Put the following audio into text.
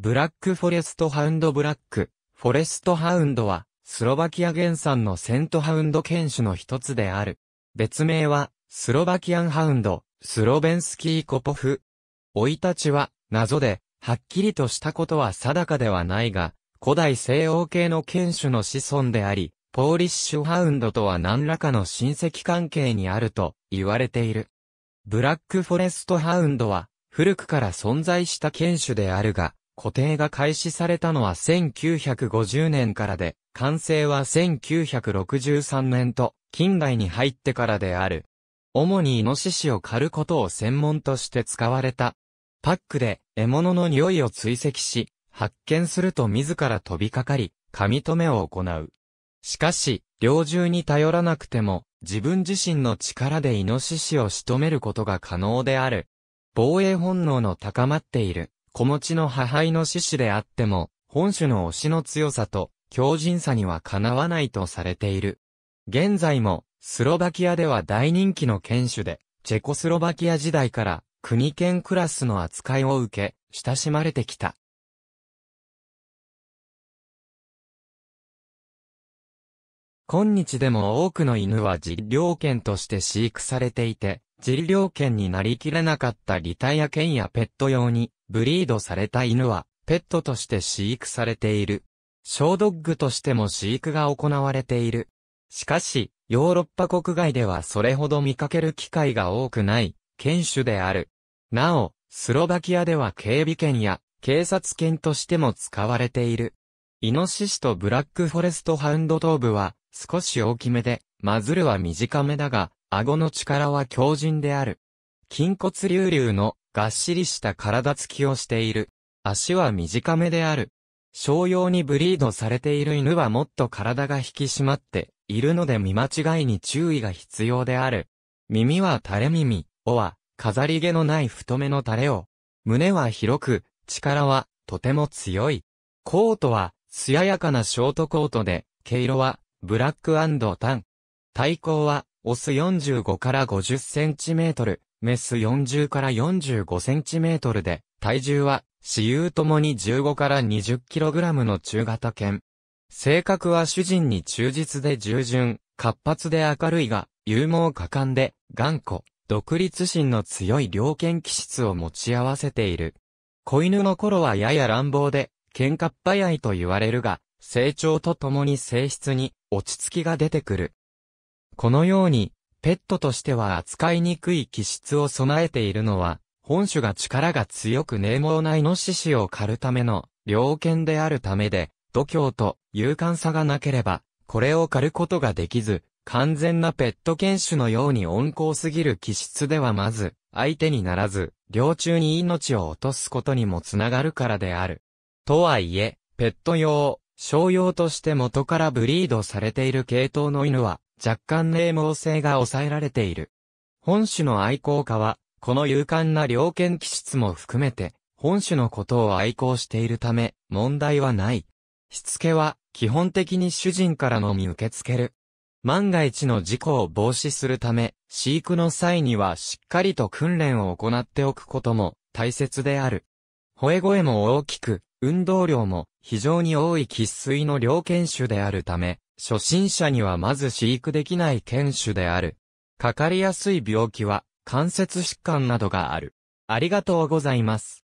ブラックフォレストハウンドブラック、フォレストハウンドは、スロバキア原産のセントハウンド犬種の一つである。別名は、スロバキアンハウンド、スロベンスキーコポフ。老いたちは、謎で、はっきりとしたことは定かではないが、古代西欧系の犬種の子孫であり、ポーリッシュハウンドとは何らかの親戚関係にあると言われている。ブラックフォレストハウンドは、古くから存在した犬種であるが、固定が開始されたのは1950年からで、完成は1963年と、近代に入ってからである。主にイノシシを狩ることを専門として使われた。パックで獲物の匂いを追跡し、発見すると自ら飛びかかり、噛み止めを行う。しかし、猟銃に頼らなくても、自分自身の力でイノシシを仕留めることが可能である。防衛本能の高まっている子持ちの母愛の獅子であっても、本種の推しの強さと、強靭さにはかなわないとされている。現在も、スロバキアでは大人気の犬種で、チェコスロバキア時代から国犬クラスの扱いを受け、親しまれてきた。今日でも多くの犬は実領犬として飼育されていて、自利猟犬になりきれなかったリタイア犬やペット用に、ブリードされた犬は、ペットとして飼育されている。小ドッグとしても飼育が行われている。しかし、ヨーロッパ国外ではそれほど見かける機会が多くない、犬種である。なお、スロバキアでは警備犬や警察犬としても使われている。イノシシとブラックフォレストハウンド頭部は少し大きめで、マズルは短めだが、顎の力は強靭である。筋骨隆々のがっしりした体つきをしている。足は短めである。商用にブリードされている犬はもっと体が引き締まっているので見間違いに注意が必要である。耳は垂れ耳、尾は飾り毛のない太めの垂れを。胸は広く、力はとても強い。コートは艶やかなショートコートで、毛色はブラックタン。体高はオス45から50センチメートル、メス40から45センチメートルで、体重は、私有ともに15から20キログラムの中型犬。性格は主人に忠実で従順、活発で明るいが、勇猛果敢で、頑固、独立心の強い猟犬気質を持ち合わせている。子犬の頃はやや乱暴で、喧嘩っ早いと言われるが、成長とともに性質に落ち着きが出てくる。このように、ペットとしては扱いにくい気質を備えているのは、本種が力が強く冷もなイノシシを狩るための猟犬であるためで、度胸と勇敢さがなければ、これを狩ることができず、完全なペット犬種のように温厚すぎる気質ではまず、相手にならず、猟中に命を落とすことにもつながるからである。とはいえ、ペット用、商用として元からブリードされている系統の犬は、若干冷毛性が抑えられている。本種の愛好家は、この勇敢な猟犬気質も含めて、本種のことを愛好しているため、問題はない。しつけは、基本的に主人からのみ受け付ける。万が一の事故を防止するため、飼育の際にはしっかりと訓練を行っておくことも大切である。吠え声も大きく、運動量も非常に多い喫水の猟犬種であるため、初心者にはまず飼育できない犬種である。かかりやすい病気は、関節疾患などがある。ありがとうございます。